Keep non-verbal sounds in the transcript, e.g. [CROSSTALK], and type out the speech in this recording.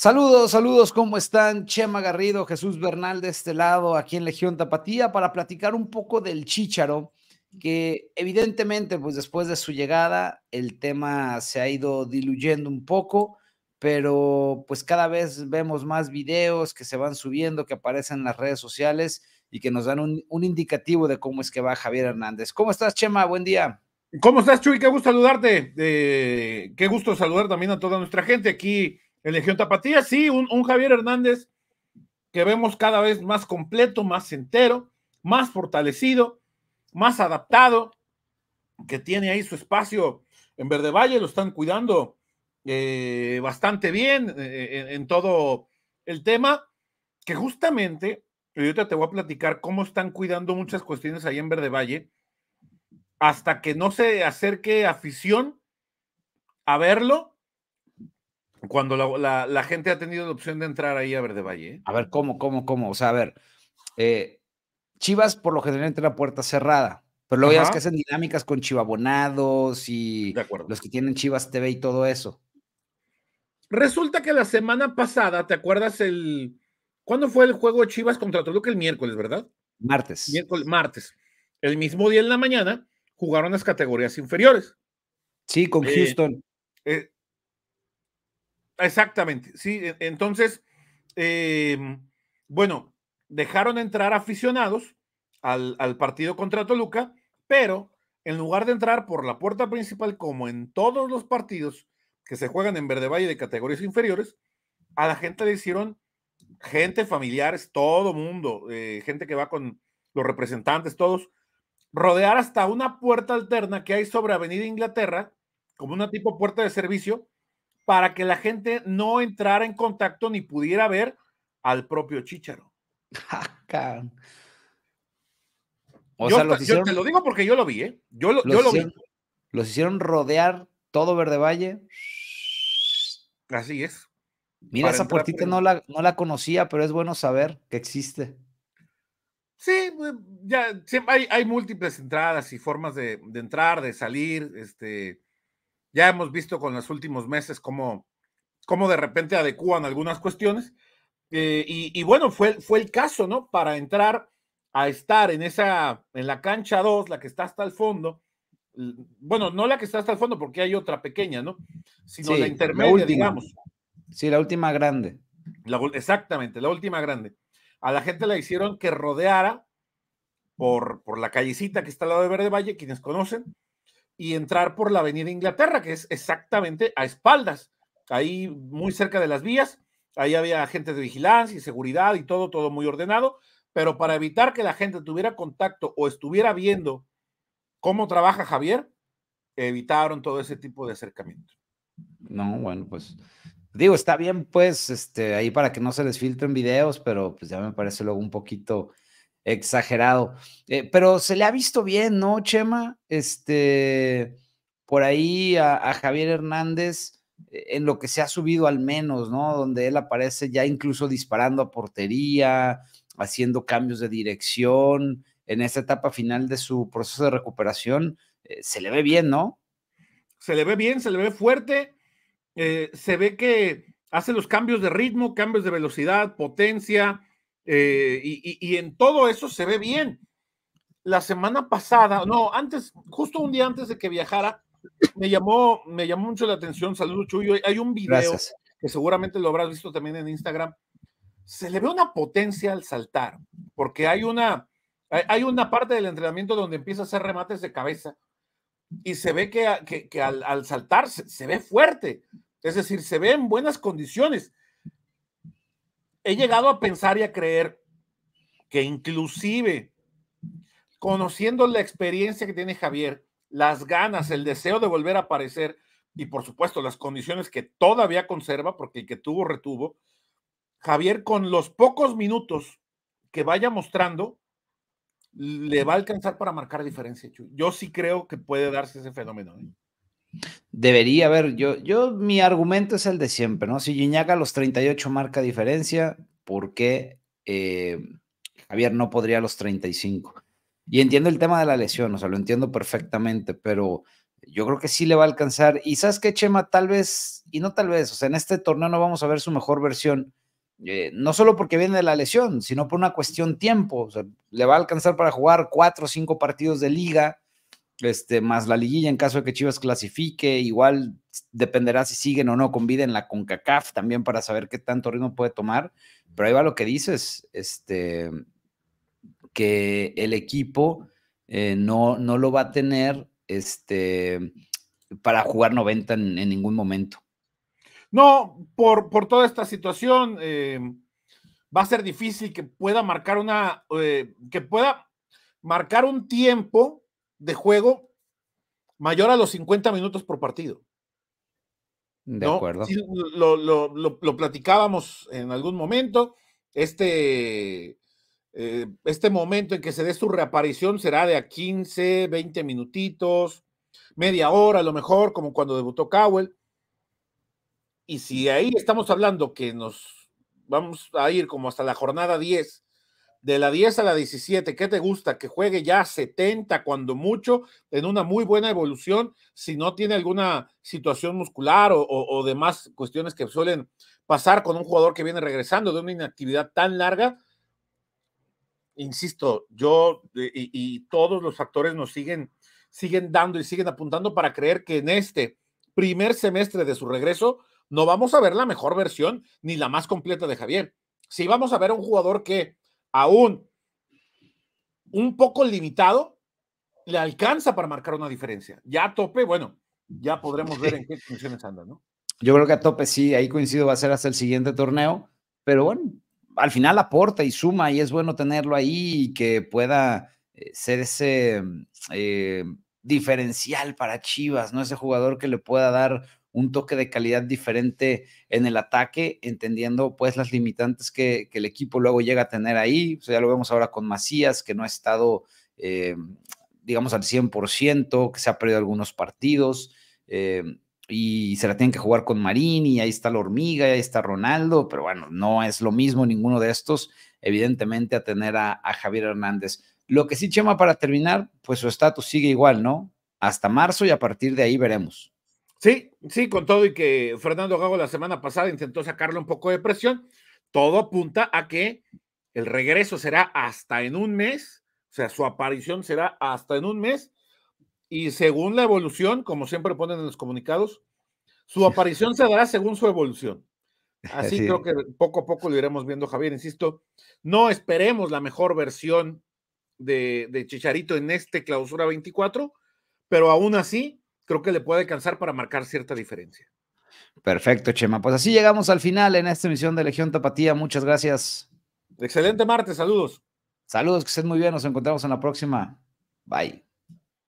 Saludos, saludos, ¿cómo están? Chema Garrido, Jesús Bernal de este lado, aquí en Legión Tapatía, para platicar un poco del Chícharo, que evidentemente, pues después de su llegada, el tema se ha ido diluyendo un poco, pero pues cada vez vemos más videos que se van subiendo, que aparecen en las redes sociales y que nos dan un, indicativo de cómo es que va Javier Hernández. ¿Cómo estás, Chema? Buen día. ¿Cómo estás, Chuy? Qué gusto saludarte. Eh, qué gusto saludar también a toda nuestra gente aquí el Legión Tapatía, sí, un, Javier Hernández que vemos cada vez más completo, más entero, más fortalecido, más adaptado, que tiene ahí su espacio en Verde Valle, lo están cuidando eh, bastante bien eh, eh, en, todo el tema, que justamente, yo te voy a platicar cómo están cuidando muchas cuestiones ahí en Verde Valle, hasta que no se acerque afición a verlo cuando la, gente ha tenido la opción de entrar ahí a Verde Valle. A ver, ¿cómo, cómo, cómo? O sea, a ver, eh, Chivas por lo general entra la puerta cerrada, pero luego ya es que hacen dinámicas con chivabonados y los que tienen Chivas TV y todo eso. Resulta que la semana pasada, ¿te acuerdas el... ¿Cuándo fue el juego de Chivas contra Toluca? El miércoles, ¿verdad? Martes. Miércoles, martes. El mismo día en la mañana jugaron las categorías inferiores. Sí, con eh, Houston. Eh, Exactamente, sí. E, entonces, em, bueno, dejaron entrar aficionados al, partido contra Toluca, pero en lugar de entrar por la puerta principal, como en todos los partidos que se juegan en Verde Valle de categorías inferiores, a la gente le hicieron gente, familiares, todo mundo, eh, gente que va con los representantes, todos, rodear hasta una puerta alterna que hay sobre Avenida Inglaterra, como una tipo puerta de servicio, para que la gente no entrara en contacto ni pudiera ver al propio Chicharo. [LAUGHS] Ah, o te lo digo porque yo lo vi, ¿eh? Yo, lo, vi. Los hicieron rodear todo Verde Valle. Así es. Mira, esa puertita no la, no la conocía, pero es bueno saber que existe. Sí, eh, ya hay, múltiples entradas y formas de, de, entrar, de salir, este, ya hemos visto con los últimos meses cómo, cómo de repente adecúan algunas cuestiones. Eh, y, bueno, fue, fue el caso, ¿no? Para entrar a estar en esa, en la cancha 2, la que está hasta el fondo. Bueno, no la que está hasta el fondo porque hay otra pequeña, ¿no? Sino la intermedia, digamos. Sí, la última grande. La, exactamente, la última grande. A la gente la hicieron que rodeara por, por la callecita que está al lado de Verde Valle, quienes conocen, y entrar por la Avenida Inglaterra, que es exactamente a espaldas, ahí muy cerca de las vías. Ahí había agentes de vigilancia y seguridad y todo, todo muy ordenado, pero para evitar que la gente tuviera contacto o estuviera viendo cómo trabaja Javier, evitaron todo ese tipo de acercamiento. No, bueno, pues digo, está bien, pues, este, ahí para que no se les filtren videos, pero pues ya me parece luego un poquito exagerado. Eh, pero se le ha visto bien, ¿no, Chema? Este, por ahí a, Javier Hernández, e, en lo que se ha subido al menos, ¿no? Donde él aparece ya incluso disparando a portería, haciendo cambios de dirección. En esta etapa final de su proceso de recuperación, eh, se le ve bien, ¿no? Se le ve bien, se le ve fuerte. Eh, se ve que hace los cambios de ritmo, cambios de velocidad, potencia, eh, y, en todo eso se ve bien. La semana pasada, no, antes, justo un día antes de que viajara, me llamó, me llamó mucho la atención, saludos Chuyo, hay un video que seguramente lo habrás visto también en Instagram, se le ve una potencia al saltar, porque hay una, hay una parte del entrenamiento donde empieza a hacer remates de cabeza y se ve que, al, saltar se, ve fuerte, es decir, se ve en buenas condiciones he llegado a pensar y a creer que inclusive conociendo la experiencia que tiene Javier, las ganas, el deseo de volver a aparecer y por supuesto las condiciones que todavía conserva, porque el que tuvo retuvo, Javier con los pocos minutos que vaya mostrando, le va a alcanzar para marcar diferencia. Yo sí creo que puede darse ese fenómeno. ¿eh? Debería haber, yo, yo, mi argumento es el de siempre, ¿no? Si Gignac los 38 marca diferencia, ¿por qué eh, Javier no podría a los 35? Y entiendo el tema de la lesión, o sea, lo entiendo perfectamente, pero yo creo que sí le va a alcanzar. Y sabes que Chema, tal vez, y no tal vez, o sea, en este torneo no vamos a ver su mejor versión, eh, no solo porque viene de la lesión, sino por una cuestión tiempo. O sea, le va a alcanzar para jugar cuatro o cinco partidos de liga este, más la liguilla en caso de que Chivas clasifique, igual dependerá si siguen o no conviden la CONCACAF también para saber qué tanto ritmo puede tomar, pero ahí va lo que dices, este, que el equipo eh, no, no lo va a tener este, para jugar 90 en, ningún momento. No, por, por toda esta situación eh, va a ser difícil que pueda marcar una, eh, que pueda marcar un tiempo de juego mayor a los 50 minutos por partido. De acuerdo. lo, platicábamos en algún momento. Este, eh, este momento en que se dé su reaparición será de a 15, 20 minutitos, media hora a lo mejor, como cuando debutó Cowell. Y si ahí estamos hablando que nos vamos a ir como hasta la jornada 10 de la 10 a la 17, ¿qué te gusta? Que juegue ya 70 cuando mucho, en una muy buena evolución, si no tiene alguna situación muscular o, demás cuestiones que suelen pasar con un jugador que viene regresando de una inactividad tan larga. Insisto, yo eh, y, todos los factores nos siguen, siguen dando y siguen apuntando para creer que en este primer semestre de su regreso no vamos a ver la mejor versión ni la más completa de Javier. Si vamos a ver a un jugador que aún un poco limitado, le alcanza para marcar una diferencia. Ya a tope, bueno, ya podremos ver en qué funciones anda, ¿no? Yo creo que a tope sí, ahí coincido, va a ser hasta el siguiente torneo, pero bueno, al final aporta y suma y es bueno tenerlo ahí y que pueda eh, ser ese eh, diferencial para Chivas, ¿no? Ese jugador que le pueda dar un toque de calidad diferente en el ataque, entendiendo pues las limitantes que, el equipo luego llega a tener ahí. ya lo vemos ahora con Macías, que no ha estado, eh, digamos, al 100%, que se ha perdido algunos partidos. Eh, y se la tienen que jugar con Marini, ahí está la hormiga, ahí está Ronaldo, pero bueno, no es lo mismo ninguno de estos, evidentemente, a tener a, a Javier Hernández. Lo que sí, Chema, para terminar, pues su estatus sigue igual, ¿no? Hasta marzo y a partir de ahí veremos. Sí, sí, con todo y que Fernando Gago la semana pasada intentó sacarle un poco de presión, todo apunta a que el regreso será hasta en un mes, o sea, su aparición será hasta en un mes, y según la evolución, como siempre ponen en los comunicados, su aparición se dará según su evolución. Así creo que poco a poco lo iremos viendo, Javier, insisto, no esperemos la mejor versión de, de Chicharito en este clausura 24, pero aún así creo que le puede alcanzar para marcar cierta diferencia. Perfecto, Chema. Pues así llegamos al final en esta emisión de Legión Tapatía. Muchas gracias. Excelente martes, saludos. Saludos, que estén muy bien. Nos encontramos en la próxima. Bye.